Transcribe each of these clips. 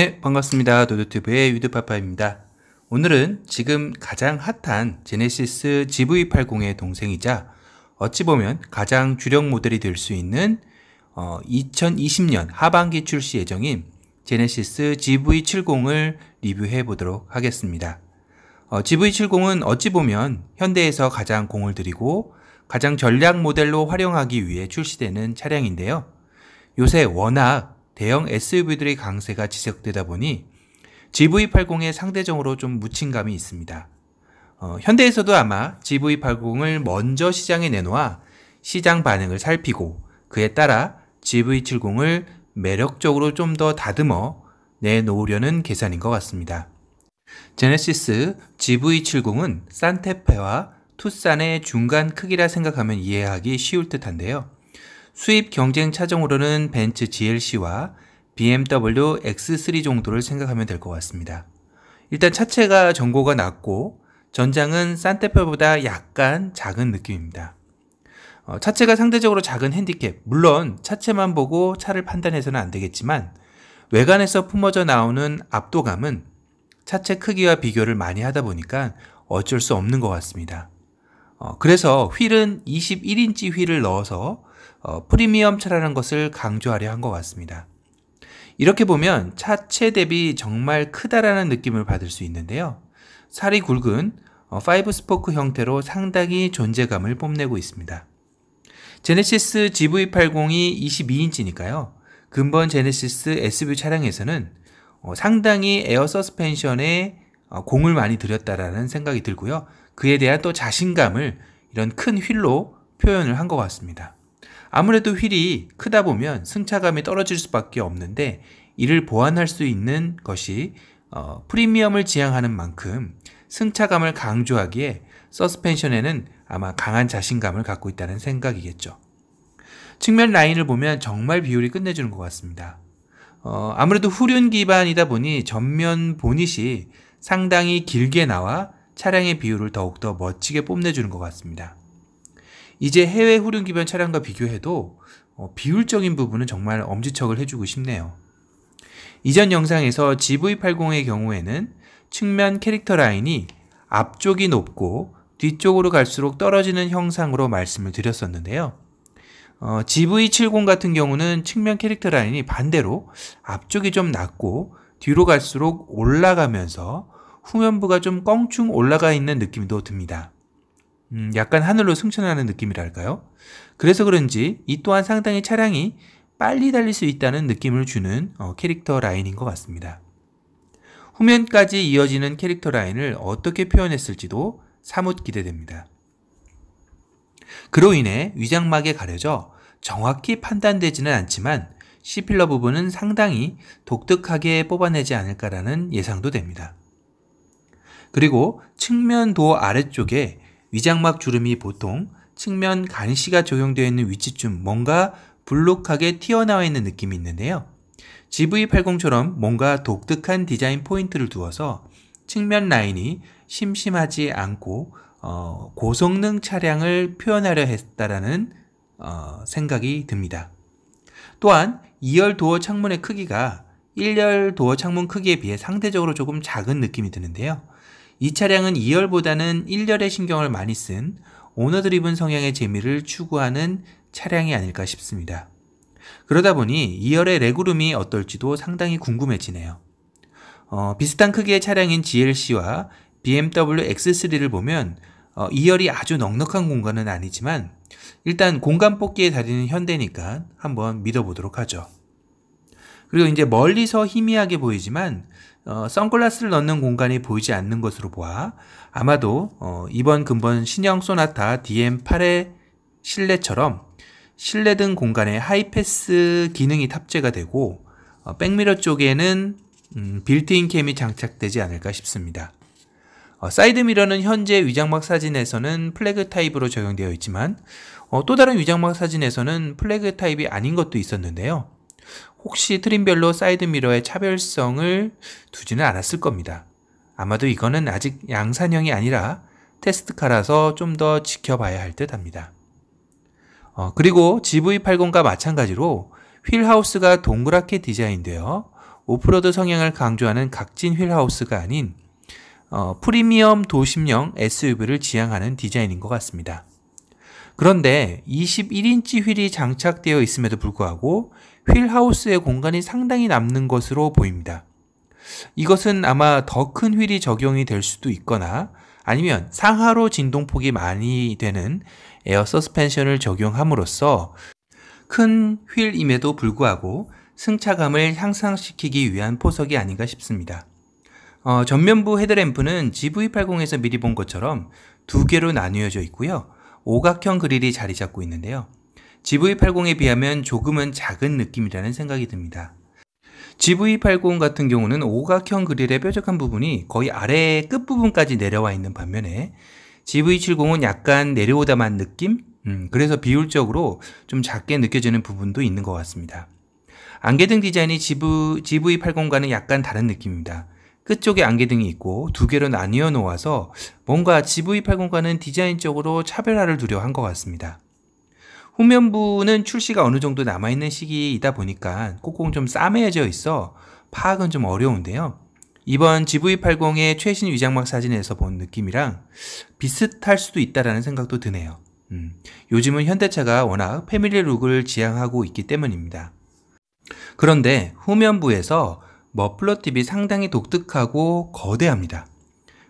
네, 반갑습니다. 도도튜브의 위드파파입니다 오늘은 지금 가장 핫한 제네시스 GV80의 동생이자 어찌 보면 가장 주력 모델이 될 수 있는 어, 2020년 하반기 출시 예정인 제네시스 GV70을 리뷰해 보도록 하겠습니다. 어, GV70은 어찌 보면 현대에서 가장 공을 들이고 가장 전략 모델로 활용하기 위해 출시되는 차량인데요. 요새 워낙 대형 SUV들의 강세가 지속되다 보니 GV80에 상대적으로 좀 묻힌 감이 있습니다. 어, 현대에서도 아마 GV80을 먼저 시장에 내놓아 시장 반응을 살피고 그에 따라 GV70을 매력적으로 좀 더 다듬어 내놓으려는 계산인 것 같습니다. 제네시스 GV70은 산테페와 투싼의 중간 크기라 생각하면 이해하기 쉬울 듯한데요. 수입 경쟁 차종으로는 벤츠 GLC와 BMW X3 정도를 생각하면 될 것 같습니다. 일단 차체가 전고가 낮고 전장은 산테페보다 약간 작은 느낌입니다. 어, 차체가 상대적으로 작은 핸디캡, 물론 차체만 보고 차를 판단해서는 안 되겠지만 외관에서 품어져 나오는 압도감은 차체 크기와 비교를 많이 하다 보니까 어쩔 수 없는 것 같습니다. 어, 그래서 휠은 21인치 휠을 넣어서 어, 프리미엄 차라는 것을 강조하려 한 것 같습니다. 이렇게 보면 차체 대비 정말 크다라는 느낌을 받을 수 있는데요. 살이 굵은 어, 파이브 스포크 형태로 상당히 존재감을 뽐내고 있습니다. 제네시스 GV80이 22인치니까요. 근본 제네시스 SUV 차량에서는 어, 상당히 에어 서스펜션에 어, 공을 많이 들였다라는 생각이 들고요. 그에 대한 또 자신감을 이런 큰 휠로 표현을 한 것 같습니다. 아무래도 휠이 크다 보면 승차감이 떨어질 수밖에 없는데 이를 보완할 수 있는 것이 어, 프리미엄을 지향하는 만큼 승차감을 강조하기에 서스펜션에는 아마 강한 자신감을 갖고 있다는 생각이겠죠. 측면 라인을 보면 정말 비율이 끝내주는 것 같습니다. 어, 아무래도 후륜 기반이다 보니 전면 보닛이 상당히 길게 나와 차량의 비율을 더욱더 멋지게 뽐내주는 것 같습니다. 이제 해외 후륜기변 차량과 비교해도 어, 비율적인 부분은 정말 엄지척을 해주고 싶네요. 이전 영상에서 GV80의 경우에는 측면 캐릭터 라인이 앞쪽이 높고 뒤쪽으로 갈수록 떨어지는 형상으로 말씀을 드렸었는데요. 어, GV70 같은 경우는 측면 캐릭터 라인이 반대로 앞쪽이 좀 낮고 뒤로 갈수록 올라가면서 후면부가 좀 껑충 올라가 있는 느낌도 듭니다. 음, 약간 하늘로 승천하는 느낌이랄까요? 그래서 그런지 이 또한 상당히 차량이 빨리 달릴 수 있다는 느낌을 주는 어, 캐릭터 라인인 것 같습니다. 후면까지 이어지는 캐릭터 라인을 어떻게 표현했을지도 사뭇 기대됩니다. 그로 인해 위장막에 가려져 정확히 판단되지는 않지만 C필러 부분은 상당히 독특하게 뽑아내지 않을까라는 예상도 됩니다. 그리고 측면도 아래쪽에 위장막 주름이 보통 측면 간시가 적용되어 있는 위치쯤 뭔가 블록하게 튀어나와 있는 느낌이 있는데요. GV80처럼 뭔가 독특한 디자인 포인트를 두어서 측면 라인이 심심하지 않고 어, 고성능 차량을 표현하려 했다라는 어, 생각이 듭니다. 또한 2열 도어 창문의 크기가 1열 도어 창문 크기에 비해 상대적으로 조금 작은 느낌이 드는데요. 이 차량은 2열보다는 1열에 신경을 많이 쓴 오너드리븐 성향의 재미를 추구하는 차량이 아닐까 싶습니다. 그러다 보니 2열의 레그룸이 어떨지도 상당히 궁금해지네요. 어, 비슷한 크기의 차량인 GLC와 BMW X3를 보면 어, 2열이 아주 넉넉한 공간은 아니지만 일단 공간 뽑기에 달리는 현대니까 한번 믿어보도록 하죠. 그리고 이제 멀리서 희미하게 보이지만 어, 선글라스를 넣는 공간이 보이지 않는 것으로 보아 아마도 어, 이번 근본 신형 소나타 DM8의 실내처럼 실내등 공간에 하이패스 기능이 탑재가 되고 어, 백미러 쪽에는 음, 빌트인 캠이 장착되지 않을까 싶습니다. 어, 사이드미러는 현재 위장막 사진에서는 플래그 타입으로 적용되어 있지만 어, 또 다른 위장막 사진에서는 플래그 타입이 아닌 것도 있었는데요. 혹시 트림별로 사이드미러의 차별성을 두지는 않았을 겁니다. 아마도 이거는 아직 양산형이 아니라 테스트카라서 좀 더 지켜봐야 할 듯 합니다. 어, 그리고 GV80과 마찬가지로 휠하우스가 동그랗게 디자인되어 오프로드 성향을 강조하는 각진 휠하우스가 아닌 어, 프리미엄 도심형 SUV를 지향하는 디자인인 것 같습니다. 그런데 21인치 휠이 장착되어 있음에도 불구하고 휠하우스의 공간이 상당히 남는 것으로 보입니다. 이것은 아마 더 큰 휠이 적용이 될 수도 있거나 아니면 상하로 진동폭이 많이 되는 에어 서스펜션을 적용함으로써 큰 휠임에도 불구하고 승차감을 향상시키기 위한 포석이 아닌가 싶습니다. 어, 전면부 헤드램프는 GV80에서 미리 본 것처럼 두 개로 나뉘어져 있고요. 오각형 그릴이 자리 잡고 있는데요. GV80에 비하면 조금은 작은 느낌이라는 생각이 듭니다. GV80 같은 경우는 오각형 그릴의 뾰족한 부분이 거의 아래 끝부분까지 내려와 있는 반면에 GV70은 약간 내려오다만 느낌? 음, 그래서 비율적으로 좀 작게 느껴지는 부분도 있는 것 같습니다. 안개등 디자인이 GV, GV80과는 약간 다른 느낌입니다. 끝쪽에 안개등이 있고 두 개로 나뉘어 놓아서 뭔가 GV80과는 디자인적으로 차별화를 두려 한것 같습니다. 후면부는 출시가 어느 정도 남아있는 시기이다 보니까 꼭꼭 좀싸매져 있어 파악은 좀 어려운데요. 이번 GV80의 최신 위장막 사진에서 본 느낌이랑 비슷할 수도 있다라는 생각도 드네요. 음, 요즘은 현대차가 워낙 패밀리 룩을 지향하고 있기 때문입니다. 그런데 후면부에서 머플러 팁이 상당히 독특하고 거대합니다.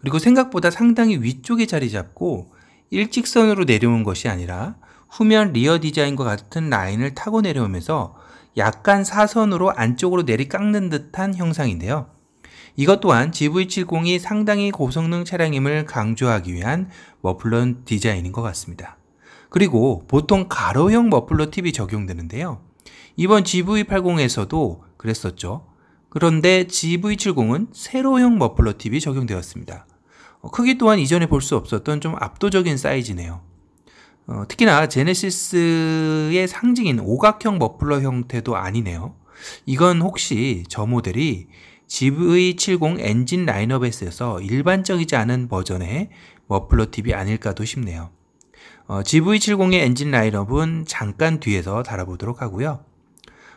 그리고 생각보다 상당히 위쪽에 자리 잡고 일직선으로 내려온 것이 아니라 후면 리어 디자인과 같은 라인을 타고 내려오면서 약간 사선으로 안쪽으로 내리깎는 듯한 형상인데요. 이것 또한 GV70이 상당히 고성능 차량임을 강조하기 위한 머플러 디자인인 것 같습니다. 그리고 보통 가로형 머플러 팁이 적용되는데요. 이번 GV80에서도 그랬었죠. 그런데 GV70은 세로형 머플러 팁이 적용되었습니다. 어, 크기 또한 이전에 볼 수 없었던 좀 압도적인 사이즈네요. 어, 특히나 제네시스의 상징인 오각형 머플러 형태도 아니네요. 이건 혹시 저 모델이 GV70 엔진 라인업에 쓰여서 일반적이지 않은 버전의 머플러 팁이 아닐까도 싶네요. 어, GV70의 엔진 라인업은 잠깐 뒤에서 달아보도록 하고요.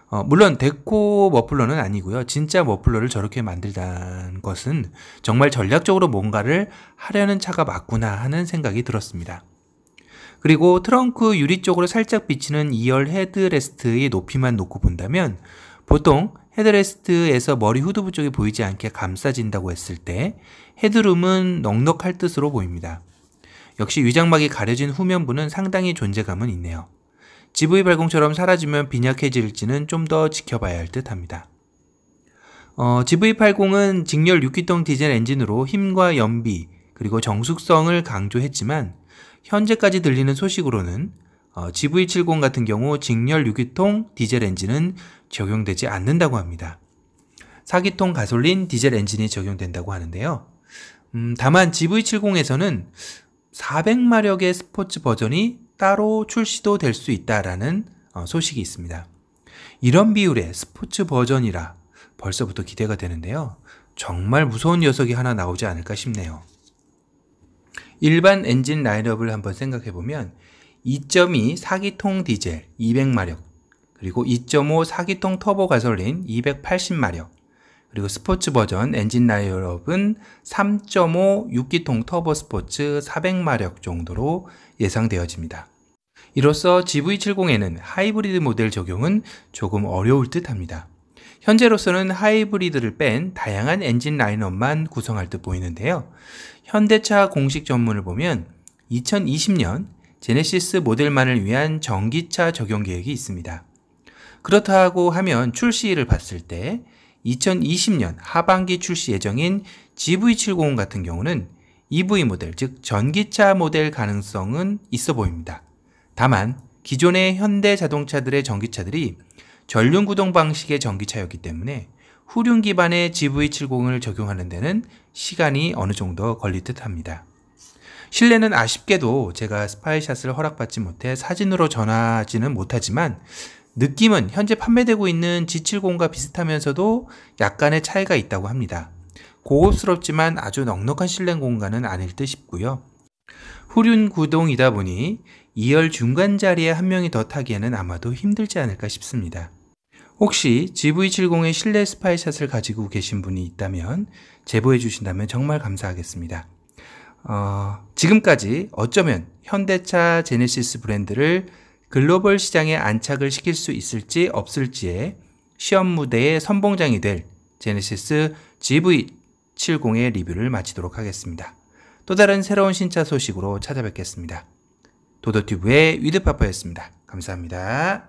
어, 물론 데코 머플러는 아니고요. 진짜 머플러를 저렇게 만들다는 것은 정말 전략적으로 뭔가를 하려는 차가 맞구나 하는 생각이 들었습니다. 그리고 트렁크 유리 쪽으로 살짝 비치는 2열 헤드레스트의 높이만 놓고 본다면 보통 헤드레스트에서 머리 후드부 쪽이 보이지 않게 감싸진다고 했을 때 헤드룸은 넉넉할 뜻으로 보입니다. 역시 위장막이 가려진 후면부는 상당히 존재감은 있네요. GV80처럼 사라지면 빈약해질지는 좀 더 지켜봐야 할 듯 합니다. 어, GV80은 직렬 6기통 디젤 엔진으로 힘과 연비, 그리고 정숙성을 강조했지만 현재까지 들리는 소식으로는 GV70 어, 같은 경우 직렬 6기통 디젤 엔진은 적용되지 않는다고 합니다. 4기통 가솔린 디젤 엔진이 적용된다고 하는데요. 음, 다만 GV70에서는 400마력의 스포츠 버전이 따로 출시도 될 수 있다라는 어, 소식이 있습니다. 이런 비율의 스포츠 버전이라 벌써부터 기대가 되는데요. 정말 무서운 녀석이 하나 나오지 않을까 싶네요. 일반 엔진 라인업을 한번 생각해 보면 2.2 4기통 디젤 200마력, 그리고 2.5 4기통 터보 가솔린 280마력, 그리고 스포츠 버전 엔진 라인업은 3.5 6기통 터보 스포츠 400마력 정도로 예상되어집니다. 이로써 GV70에는 하이브리드 모델 적용은 조금 어려울 듯 합니다. 현재로서는 하이브리드를 뺀 다양한 엔진 라인업만 구성할 듯 보이는데요. 현대차 공식 전문을 보면 2020년 제네시스 모델만을 위한 전기차 적용 계획이 있습니다. 그렇다고 하면 출시일을 봤을 때 2020년 하반기 출시 예정인 GV70 같은 경우는 EV 모델, 즉 전기차 모델 가능성은 있어 보입니다. 다만 기존의 현대 자동차들의 전기차들이 전륜 구동 방식의 전기차였기 때문에 후륜 기반의 GV70을 적용하는 데는 시간이 어느 정도 걸릴 듯 합니다. 실내는 아쉽게도 제가 스파이샷을 허락받지 못해 사진으로 전하지는 못하지만 느낌은 현재 판매되고 있는 G70과 비슷하면서도 약간의 차이가 있다고 합니다. 고급스럽지만 아주 넉넉한 실내 공간은 아닐 듯 싶고요. 후륜 구동이다 보니 2열 중간 자리에 한 명이 더 타기에는 아마도 힘들지 않을까 싶습니다. 혹시 GV70의 실내 스파이샷을 가지고 계신 분이 있다면 제보해 주신다면 정말 감사하겠습니다. 어, 지금까지 어쩌면 현대차 제네시스 브랜드를 글로벌 시장에 안착을 시킬 수 있을지 없을지에 시험 무대의 선봉장이 될 제네시스 GV70의 리뷰를 마치도록 하겠습니다. 또 다른 새로운 신차 소식으로 찾아뵙겠습니다. 도더튜브의 위드파퍼였습니다. 감사합니다.